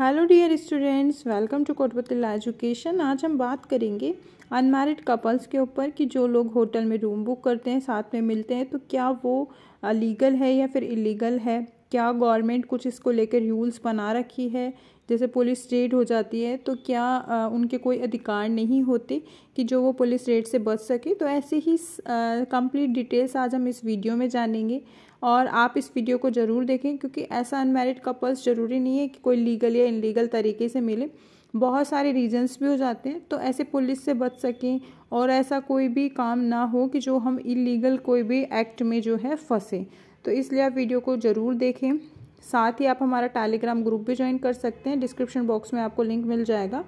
hello dear students welcome to कोटपतिला education आज हम बात करेंगे अनमैरिड कपल्स के ऊपर कि जो लोग होटल में रूम बुक करते हैं साथ में मिलते हैं तो क्या वो लीगल है या फिर इलीगल है क्या गवर्नमेंट कुछ इसको लेकर रूल्स बना रखी है जैसे पुलिस रेड हो जाती है तो क्या आ, उनके कोई अधिकार नहीं होते कि जो वो पुलिस रेड से बच सके तो ऐसे ही कंप्लीट डिटेल्स आज हम इस वीडियो में जानेंगे और आप इस वीडियो को ज़रूर देखें क्योंकि ऐसा अनमेरिड कपल्स ज़रूरी नहीं है कि कोई लीगल या इनलीगल तरीके से मिले बहुत सारे रीजंस भी हो जाते हैं तो ऐसे पुलिस से बच सकें और ऐसा कोई भी काम ना हो कि जो हम इलीगल कोई भी एक्ट में जो है फंसे तो इसलिए आप वीडियो को ज़रूर देखें साथ ही आप हमारा टेलीग्राम ग्रुप भी ज्वाइन कर सकते हैं डिस्क्रिप्शन बॉक्स में आपको लिंक मिल जाएगा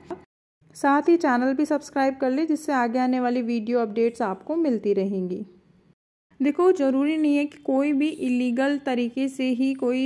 साथ ही चैनल भी सब्सक्राइब कर लें जिससे आगे आने वाली वीडियो अपडेट्स आपको मिलती रहेंगी देखो ज़रूरी नहीं है कि कोई भी इलीगल तरीके से ही कोई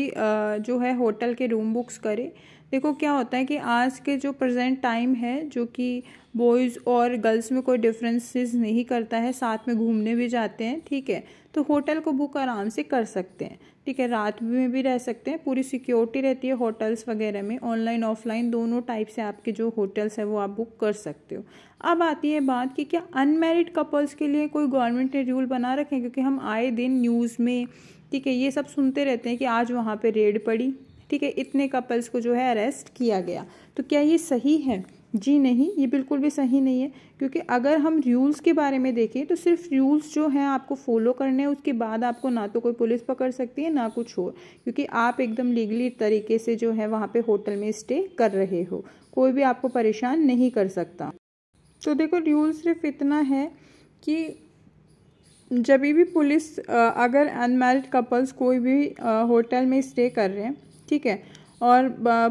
जो है होटल के रूम बुक्स करे देखो क्या होता है कि आज के जो प्रेजेंट टाइम है जो कि बॉयज़ और गर्ल्स में कोई डिफरेंसेस नहीं करता है साथ में घूमने भी जाते हैं ठीक है तो होटल को बुक आराम से कर सकते हैं ठीक है रात में भी रह सकते हैं पूरी सिक्योरिटी रहती है होटल्स वगैरह में ऑनलाइन ऑफलाइन दोनों टाइप से आपके जो होटल्स हैं वो आप बुक कर सकते हो अब आती है बात कि क्या अनमेरिड कपल्स के लिए कोई गवर्नमेंट ने रूल बना रखे क्योंकि हम आए दिन न्यूज़ में ठीक है ये सब सुनते रहते हैं कि आज वहाँ पर रेड पड़ी ठीक है इतने कपल्स को जो है अरेस्ट किया गया तो क्या ये सही है जी नहीं ये बिल्कुल भी सही नहीं है क्योंकि अगर हम रूल्स के बारे में देखें तो सिर्फ रूल्स जो हैं आपको फॉलो करने हैं उसके बाद आपको ना तो कोई पुलिस पकड़ सकती है ना कुछ और क्योंकि आप एकदम लीगली तरीके से जो है वहाँ पे होटल में स्टे कर रहे हो कोई भी आपको परेशान नहीं कर सकता तो देखो रूल सिर्फ इतना है कि जब भी पुलिस अगर अनमेरिड कपल्स कोई भी होटल में स्टे कर रहे हैं ठीक है और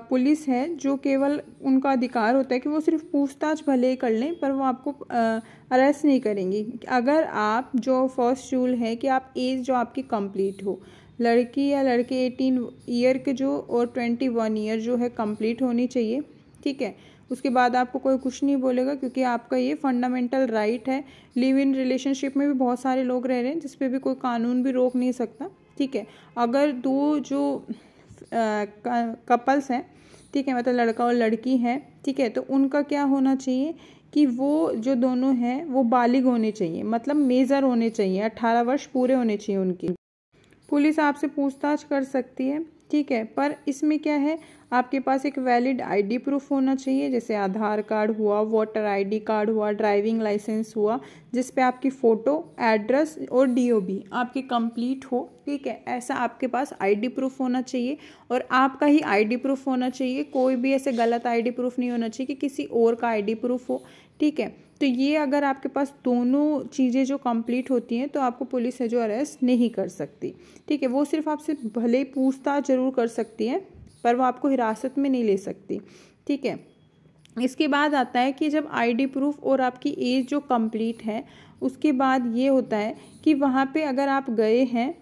पुलिस है जो केवल उनका अधिकार होता है कि वो सिर्फ पूछताछ भले ही कर लें पर वो आपको अरेस्ट नहीं करेंगी अगर आप जो फर्स्ट रूल है कि आप एज जो आपकी कंप्लीट हो लड़की या लड़के एटीन ईयर के जो और ट्वेंटी वन ईयर जो है कंप्लीट होनी चाहिए ठीक है उसके बाद आपको कोई कुछ नहीं बोलेगा क्योंकि आपका ये फंडामेंटल राइट है लिव इन रिलेशनशिप में भी बहुत सारे लोग रह रहे हैं जिस पर भी कोई कानून भी रोक नहीं सकता ठीक है अगर दो जो कपल्स हैं ठीक है मतलब लड़का और लड़की है ठीक है तो उनका क्या होना चाहिए कि वो जो दोनों हैं वो बालिग होने चाहिए मतलब मेज़र होने चाहिए अट्ठारह वर्ष पूरे होने चाहिए उनकी पुलिस आपसे पूछताछ कर सकती है ठीक है पर इसमें क्या है आपके पास एक वैलिड आईडी प्रूफ होना चाहिए जैसे आधार कार्ड हुआ वोटर आईडी कार्ड हुआ ड्राइविंग लाइसेंस हुआ जिस पे आपकी फ़ोटो एड्रेस और डीओबी आपकी कंप्लीट हो ठीक है ऐसा आपके पास आईडी प्रूफ होना चाहिए और आपका ही आईडी प्रूफ होना चाहिए कोई भी ऐसे गलत आईडी प्रूफ नहीं होना चाहिए कि किसी और का आई प्रूफ हो ठीक है तो ये अगर आपके पास दोनों चीज़ें जो कंप्लीट होती हैं तो आपको पुलिस है जो अरेस्ट नहीं कर सकती ठीक है वो सिर्फ आपसे भले पूछताछ जरूर कर सकती है पर वो आपको हिरासत में नहीं ले सकती ठीक है इसके बाद आता है कि जब आईडी प्रूफ और आपकी एज जो कंप्लीट है उसके बाद ये होता है कि वहाँ पर अगर आप गए हैं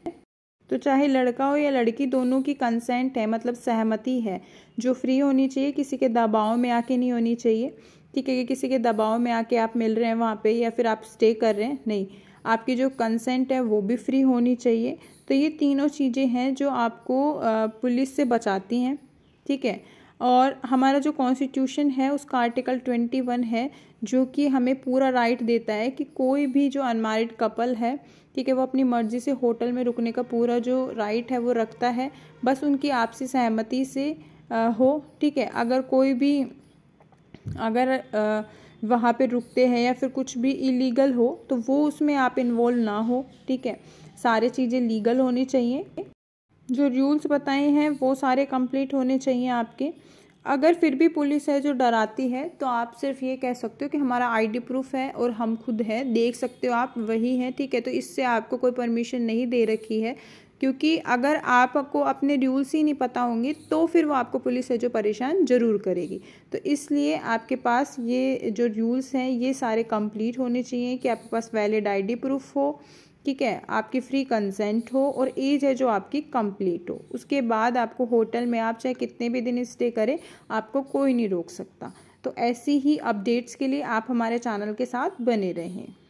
तो चाहे लड़का हो या लड़की दोनों की कंसेंट है मतलब सहमति है जो फ्री होनी चाहिए किसी के दबाव में आके नहीं होनी चाहिए ठीक है कि किसी के दबाव में आके आप मिल रहे हैं वहाँ पे या फिर आप स्टे कर रहे हैं नहीं आपकी जो कंसेंट है वो भी फ्री होनी चाहिए तो ये तीनों चीज़ें हैं जो आपको पुलिस से बचाती हैं ठीक है और हमारा जो कॉन्स्टिट्यूशन है उसका आर्टिकल ट्वेंटी वन है जो कि हमें पूरा राइट देता है कि कोई भी जो अनमारिड कपल है ठीक है वो अपनी मर्ज़ी से होटल में रुकने का पूरा जो राइट है वो रखता है बस उनकी आपसी सहमति से हो ठीक है अगर कोई भी अगर वहाँ पे रुकते हैं या फिर कुछ भी इलीगल हो तो वो उसमें आप इन्वॉल्व ना हो ठीक है सारे चीज़ें लीगल होनी चाहिए जो रूल्स बताए हैं वो सारे कंप्लीट होने चाहिए आपके अगर फिर भी पुलिस है जो डराती है तो आप सिर्फ ये कह सकते हो कि हमारा आईडी प्रूफ है और हम खुद है देख सकते हो आप वही हैं ठीक है तो इससे आपको कोई परमिशन नहीं दे रखी है क्योंकि अगर आपको अपने रूल्स ही नहीं पता होंगे तो फिर वो आपको पुलिस है जो परेशान ज़रूर करेगी तो इसलिए आपके पास ये जो रूल्स हैं ये सारे कंप्लीट होने चाहिए कि आपके पास वैलिड आईडी प्रूफ हो ठीक है आपकी फ्री कंसेंट हो और एज है जो आपकी कंप्लीट हो उसके बाद आपको होटल में आप चाहे कितने भी दिन स्टे करें आपको कोई नहीं रोक सकता तो ऐसी ही अपडेट्स के लिए आप हमारे चैनल के साथ बने रहें